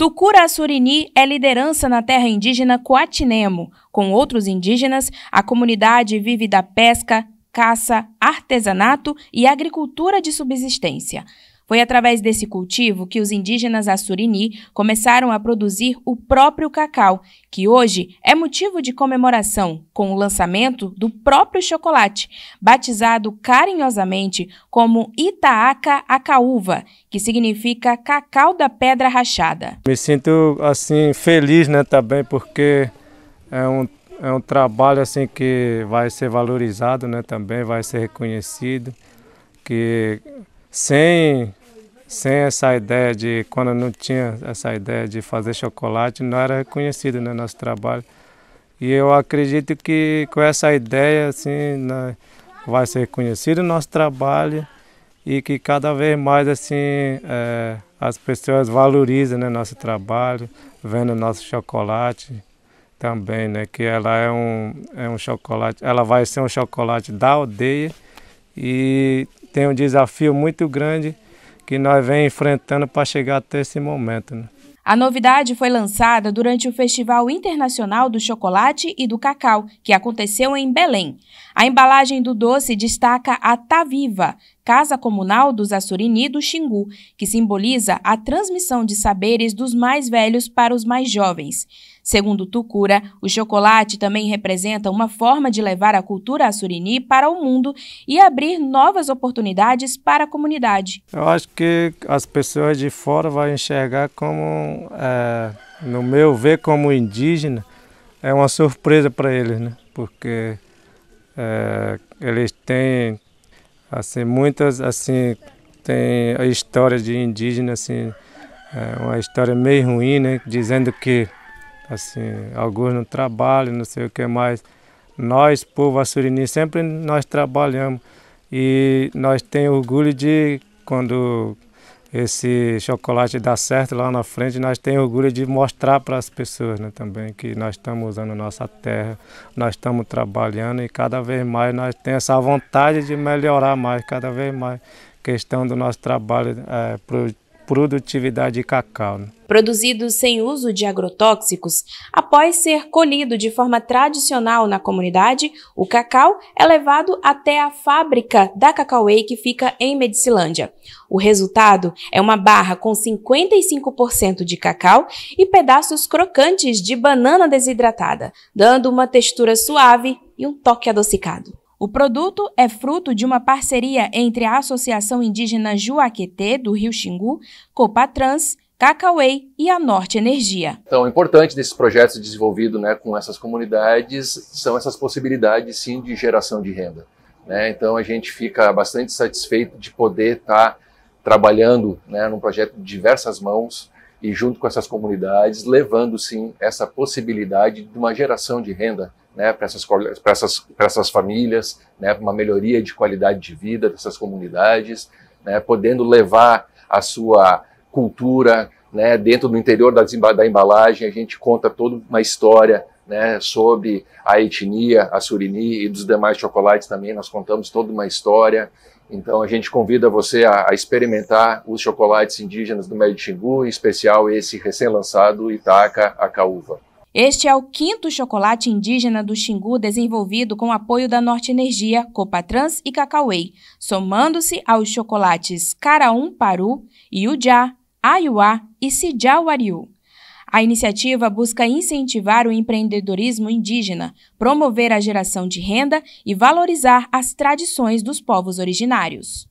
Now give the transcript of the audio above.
Tucura Surini é liderança na terra indígena Coatinemo. Com outros indígenas, a comunidade vive da pesca, caça, artesanato e agricultura de subsistência. Foi através desse cultivo que os indígenas Assurini começaram a produzir o próprio cacau, que hoje é motivo de comemoração com o lançamento do próprio chocolate, batizado carinhosamente como Itaaca Acaúva, que significa cacau da pedra rachada. Me sinto assim feliz, né, também porque é um é um trabalho assim que vai ser valorizado, né, também vai ser reconhecido, que sem sem essa ideia de quando não tinha essa ideia de fazer chocolate não era reconhecido no né, nosso trabalho e eu acredito que com essa ideia assim né, vai ser reconhecido o nosso trabalho e que cada vez mais assim é, as pessoas valorizam né, nosso trabalho vendo nosso chocolate também né que ela é um é um chocolate ela vai ser um chocolate da aldeia e tem um desafio muito grande que nós vem enfrentando para chegar até esse momento. Né? A novidade foi lançada durante o Festival Internacional do Chocolate e do Cacau, que aconteceu em Belém. A embalagem do doce destaca a Taviva, tá casa comunal dos Assurini do Xingu, que simboliza a transmissão de saberes dos mais velhos para os mais jovens. Segundo Tucura, o chocolate também representa uma forma de levar a cultura assurini para o mundo e abrir novas oportunidades para a comunidade. Eu acho que as pessoas de fora vão enxergar como, é, no meu ver, como indígena, é uma surpresa para eles, né? Porque é, eles têm assim muitas assim tem a história de indígena assim é uma história meio ruim, né? Dizendo que assim alguns não trabalham, não sei o que mais. Nós, povo assurini, sempre nós trabalhamos e nós temos orgulho de quando esse chocolate dá certo lá na frente, nós temos orgulho de mostrar para as pessoas né, também que nós estamos usando nossa terra, nós estamos trabalhando e cada vez mais nós temos essa vontade de melhorar mais, cada vez mais. Questão do nosso trabalho é, produtividade cacau. Né? Produzido sem uso de agrotóxicos, após ser colhido de forma tradicional na comunidade, o cacau é levado até a fábrica da Cacauê que fica em Medicilândia. O resultado é uma barra com 55% de cacau e pedaços crocantes de banana desidratada, dando uma textura suave e um toque adocicado. O produto é fruto de uma parceria entre a Associação Indígena Juaquetê, do Rio Xingu, Copatrans, Cacauei e a Norte Energia. Então, o importante desses projetos desenvolvidos né, com essas comunidades são essas possibilidades, sim, de geração de renda. Né? Então, a gente fica bastante satisfeito de poder estar tá trabalhando né, num projeto de diversas mãos e junto com essas comunidades, levando, sim, essa possibilidade de uma geração de renda né, para essas, essas, essas famílias, né, uma melhoria de qualidade de vida dessas comunidades, né, podendo levar a sua cultura né, dentro do interior da embalagem, a gente conta toda uma história né, sobre a etnia, a surini e dos demais chocolates também, nós contamos toda uma história. Então a gente convida você a, a experimentar os chocolates indígenas do Médio Xingu, em especial esse recém-lançado Itaca Acaúva. Este é o quinto chocolate indígena do Xingu desenvolvido com apoio da Norte Energia, Copatrans e Cacauei, somando-se aos chocolates Caraum Paru, Iujá, Ayuá e Sidiauariu. A iniciativa busca incentivar o empreendedorismo indígena, promover a geração de renda e valorizar as tradições dos povos originários.